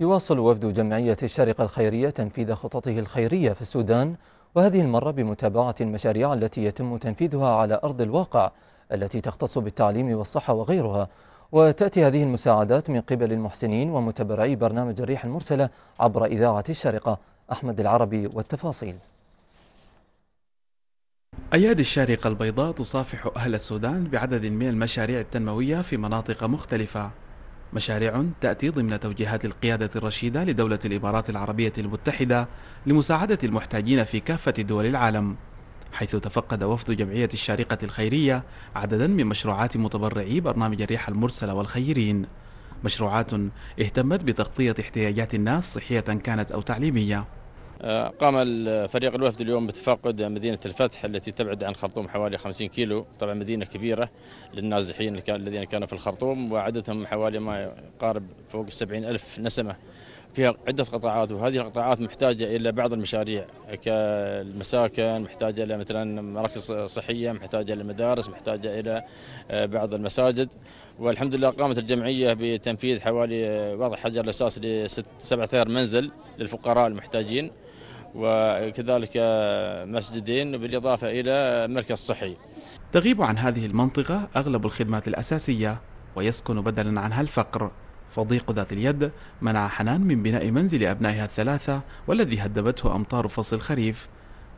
يواصل وفد جمعية الشارقة الخيرية تنفيذ خططه الخيرية في السودان وهذه المرة بمتابعة المشاريع التي يتم تنفيذها على أرض الواقع التي تختص بالتعليم والصحة وغيرها وتأتي هذه المساعدات من قبل المحسنين ومتبرعي برنامج الريح المرسلة عبر إذاعة الشارقة أحمد العربي والتفاصيل أيادي الشارقة البيضاء تصافح أهل السودان بعدد من المشاريع التنموية في مناطق مختلفة مشاريع تأتي ضمن توجيهات القيادة الرشيدة لدولة الإمارات العربية المتحدة لمساعدة المحتاجين في كافة دول العالم حيث تفقد وفد جمعية الشارقة الخيرية عددا من مشروعات متبرعي برنامج الريح المرسلة والخيرين مشروعات اهتمت بتغطية احتياجات الناس صحية كانت أو تعليمية آه، قام فريق الوفد اليوم بتفقد مدينة الفتح التي تبعد عن خرطوم حوالي 50 كيلو طبعا مدينة كبيرة للنازحين الذين كانوا في الخرطوم وعددهم حوالي ما يقارب فوق 70 ألف نسمة فيها عدة قطاعات وهذه القطاعات محتاجة إلى بعض المشاريع كالمساكن محتاجة إلى مثلا مراكز صحية محتاجة إلى مدارس محتاجة إلى آه، بعض المساجد والحمد لله قامت الجمعية بتنفيذ حوالي آه، وضع حجر الأساس لست سبعة منزل للفقراء المحتاجين وكذلك مسجدين بالإضافة إلى مركز صحي تغيب عن هذه المنطقة أغلب الخدمات الأساسية ويسكن بدلا عنها الفقر فضيق ذات اليد منع حنان من بناء منزل أبنائها الثلاثة والذي هدبته أمطار فصل الخريف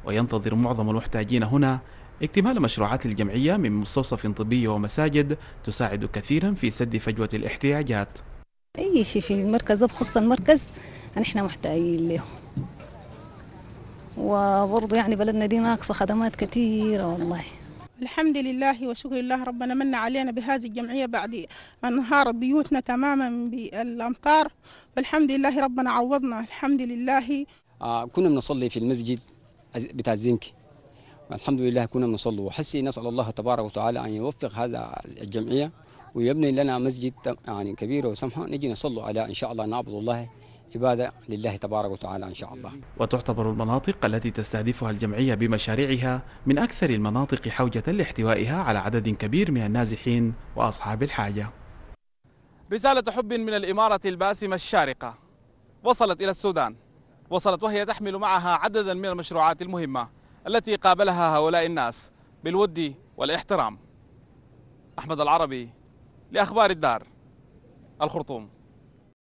وينتظر معظم المحتاجين هنا اكتمال مشروعات الجمعية من مستوصف طبي ومساجد تساعد كثيرا في سد فجوة الاحتياجات أي شيء في المركز بخص المركز نحن محتاجين له وبرضه يعني بلدنا دي ناقصه خدمات كثيره والله الحمد لله وشكر الله ربنا من علينا بهذه الجمعية بعد أن انهارت بيوتنا تماما بالأمطار والحمد لله ربنا عوضنا الحمد لله آه كنا بنصلي في المسجد بتاع الزنك الحمد لله كنا بنصلي وحسي نسأل الله تبارك وتعالى أن يوفق هذا الجمعية ويبني لنا مسجد يعني كبير وسمحة نجي نصلي على إن شاء الله نعبد الله عبادة لله تبارك وتعالى إن شاء الله وتعتبر المناطق التي تستهدفها الجمعية بمشاريعها من أكثر المناطق حوجة لاحتوائها على عدد كبير من النازحين وأصحاب الحاجة رسالة حب من الإمارة الباسمة الشارقة وصلت إلى السودان وصلت وهي تحمل معها عددا من المشروعات المهمة التي قابلها هؤلاء الناس بالود والاحترام أحمد العربي لأخبار الدار الخرطوم